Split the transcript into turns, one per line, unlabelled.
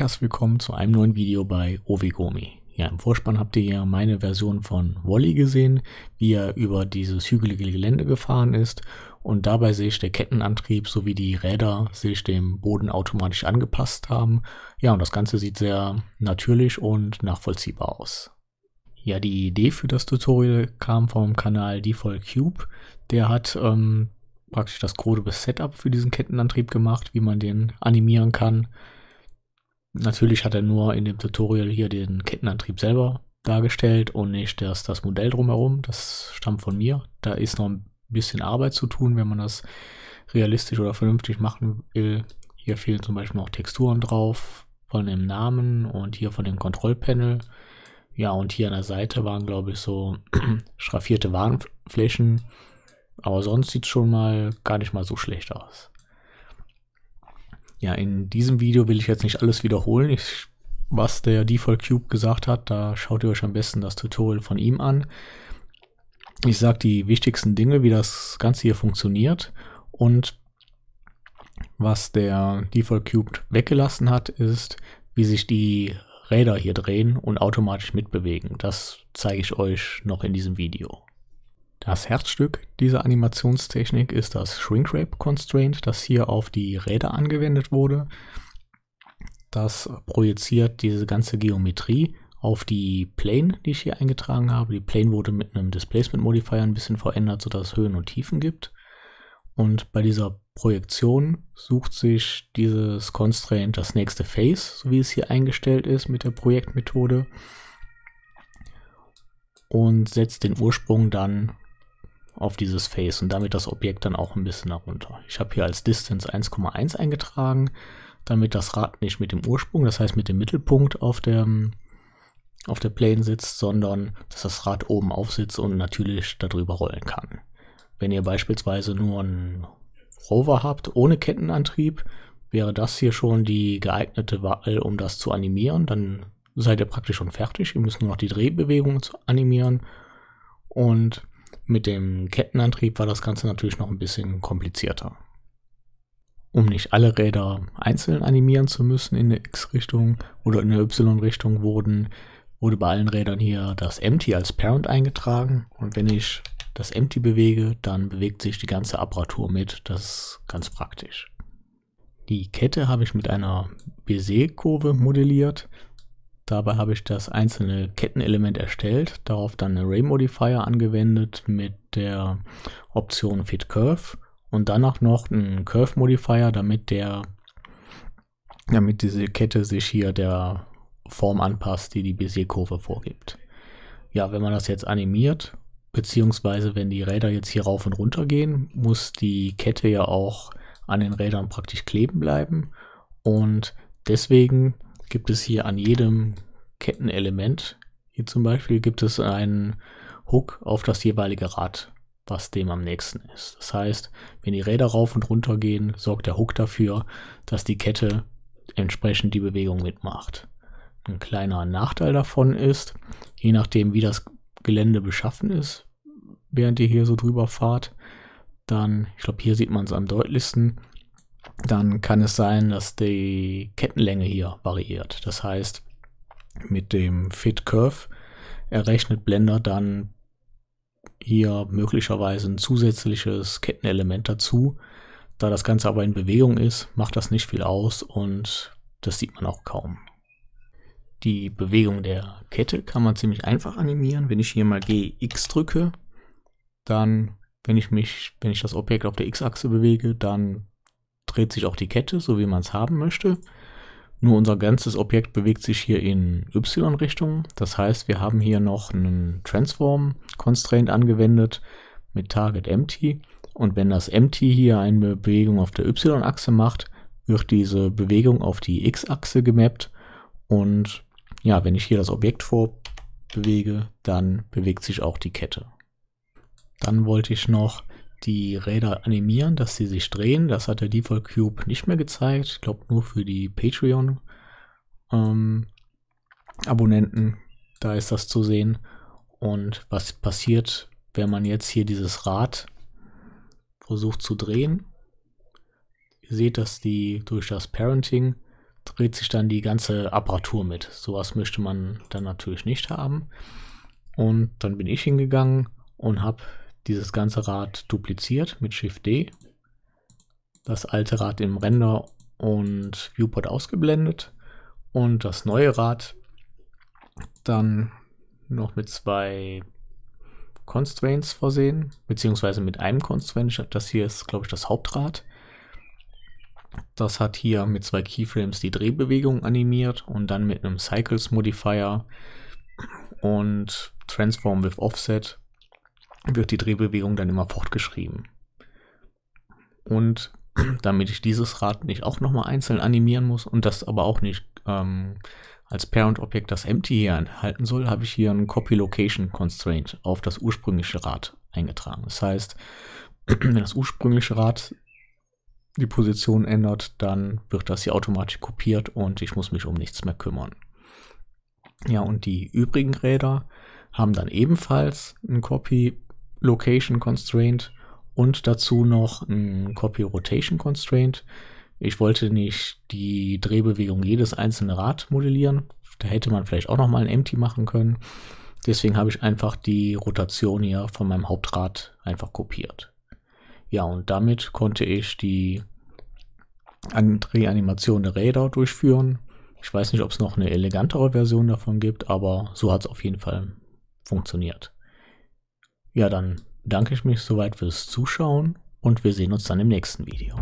herzlich willkommen zu einem neuen Video bei Ovigomi. Ja, im Vorspann habt ihr ja meine Version von Wally gesehen, wie er über dieses hügelige Gelände gefahren ist und dabei sehe ich der Kettenantrieb sowie die Räder sich dem Boden automatisch angepasst haben. Ja, und das Ganze sieht sehr natürlich und nachvollziehbar aus. Ja, die Idee für das Tutorial kam vom Kanal Default Cube. Der hat ähm, praktisch das grobe Setup für diesen Kettenantrieb gemacht, wie man den animieren kann. Natürlich hat er nur in dem Tutorial hier den Kettenantrieb selber dargestellt und nicht das, das Modell drumherum. Das stammt von mir. Da ist noch ein bisschen Arbeit zu tun, wenn man das realistisch oder vernünftig machen will. Hier fehlen zum Beispiel noch Texturen drauf von dem Namen und hier von dem Kontrollpanel. Ja, und hier an der Seite waren, glaube ich, so schraffierte Warnflächen. Aber sonst sieht es schon mal gar nicht mal so schlecht aus. Ja, in diesem Video will ich jetzt nicht alles wiederholen. Ich, was der Default Cube gesagt hat, da schaut ihr euch am besten das Tutorial von ihm an. Ich sage die wichtigsten Dinge, wie das Ganze hier funktioniert und was der Default Cube weggelassen hat, ist, wie sich die Räder hier drehen und automatisch mitbewegen. Das zeige ich euch noch in diesem Video. Das Herzstück dieser Animationstechnik ist das Shrinkwrap Constraint, das hier auf die Räder angewendet wurde. Das projiziert diese ganze Geometrie auf die Plane, die ich hier eingetragen habe. Die Plane wurde mit einem Displacement Modifier ein bisschen verändert, sodass es Höhen und Tiefen gibt. Und bei dieser Projektion sucht sich dieses Constraint das nächste Face, so wie es hier eingestellt ist mit der Projektmethode und setzt den Ursprung dann auf dieses Face und damit das Objekt dann auch ein bisschen darunter. Ich habe hier als Distance 1,1 eingetragen, damit das Rad nicht mit dem Ursprung, das heißt mit dem Mittelpunkt auf der, auf der Plane sitzt, sondern dass das Rad oben aufsitzt und natürlich darüber rollen kann. Wenn ihr beispielsweise nur einen Rover habt ohne Kettenantrieb, wäre das hier schon die geeignete Wahl, um das zu animieren. Dann seid ihr praktisch schon fertig. Ihr müsst nur noch die Drehbewegung animieren. Und mit dem Kettenantrieb war das Ganze natürlich noch ein bisschen komplizierter. Um nicht alle Räder einzeln animieren zu müssen in der X-Richtung oder in der Y-Richtung wurden, wurde bei allen Rädern hier das Empty als Parent eingetragen und wenn ich das Empty bewege, dann bewegt sich die ganze Apparatur mit. Das ist ganz praktisch. Die Kette habe ich mit einer Bézé-Kurve modelliert. Dabei habe ich das einzelne Kettenelement erstellt, darauf dann eine Ray Modifier angewendet mit der Option Fit Curve und danach noch einen Curve Modifier, damit der, damit diese Kette sich hier der Form anpasst, die die Bézier-Kurve vorgibt. Ja, wenn man das jetzt animiert, beziehungsweise wenn die Räder jetzt hier rauf und runter gehen, muss die Kette ja auch an den Rädern praktisch kleben bleiben und deswegen gibt es hier an jedem Kettenelement, hier zum Beispiel, gibt es einen Hook auf das jeweilige Rad, was dem am nächsten ist. Das heißt, wenn die Räder rauf und runter gehen, sorgt der Hook dafür, dass die Kette entsprechend die Bewegung mitmacht. Ein kleiner Nachteil davon ist, je nachdem wie das Gelände beschaffen ist, während ihr hier so drüber fahrt, dann, ich glaube, hier sieht man es am deutlichsten, dann kann es sein, dass die Kettenlänge hier variiert. Das heißt, mit dem Fit Curve errechnet Blender dann hier möglicherweise ein zusätzliches Kettenelement dazu. Da das Ganze aber in Bewegung ist, macht das nicht viel aus und das sieht man auch kaum. Die Bewegung der Kette kann man ziemlich einfach animieren. Wenn ich hier mal GX drücke, dann, wenn ich mich, wenn ich das Objekt auf der X-Achse bewege, dann dreht sich auch die Kette, so wie man es haben möchte. Nur unser ganzes Objekt bewegt sich hier in Y-Richtung. Das heißt, wir haben hier noch einen Transform-Constraint angewendet mit Target Empty. Und wenn das Empty hier eine Bewegung auf der Y-Achse macht, wird diese Bewegung auf die X-Achse gemappt. Und ja, wenn ich hier das Objekt vorbewege, dann bewegt sich auch die Kette. Dann wollte ich noch die Räder animieren, dass sie sich drehen. Das hat der Default Cube nicht mehr gezeigt. Ich glaube nur für die Patreon ähm, Abonnenten. Da ist das zu sehen. Und was passiert, wenn man jetzt hier dieses Rad versucht zu drehen? Ihr seht, dass die durch das Parenting dreht sich dann die ganze Apparatur mit. Sowas möchte man dann natürlich nicht haben. Und dann bin ich hingegangen und habe dieses ganze Rad dupliziert mit Shift D, das alte Rad im Render und Viewport ausgeblendet und das neue Rad dann noch mit zwei Constraints versehen, beziehungsweise mit einem Constraint. Das hier ist, glaube ich, das Hauptrad. Das hat hier mit zwei Keyframes die Drehbewegung animiert und dann mit einem Cycles Modifier und Transform with Offset wird die Drehbewegung dann immer fortgeschrieben. Und damit ich dieses Rad nicht auch nochmal einzeln animieren muss und das aber auch nicht ähm, als Parent-Objekt das Empty hier enthalten soll, habe ich hier einen Copy-Location-Constraint auf das ursprüngliche Rad eingetragen. Das heißt, wenn das ursprüngliche Rad die Position ändert, dann wird das hier automatisch kopiert und ich muss mich um nichts mehr kümmern. Ja, und die übrigen Räder haben dann ebenfalls einen Copy Location Constraint und dazu noch ein Copy Rotation Constraint. Ich wollte nicht die Drehbewegung jedes einzelne Rad modellieren. Da hätte man vielleicht auch nochmal ein Empty machen können. Deswegen habe ich einfach die Rotation hier von meinem Hauptrad einfach kopiert. Ja, und damit konnte ich die Drehanimation der Räder durchführen. Ich weiß nicht, ob es noch eine elegantere Version davon gibt, aber so hat es auf jeden Fall funktioniert. Ja, dann danke ich mich soweit fürs Zuschauen und wir sehen uns dann im nächsten Video.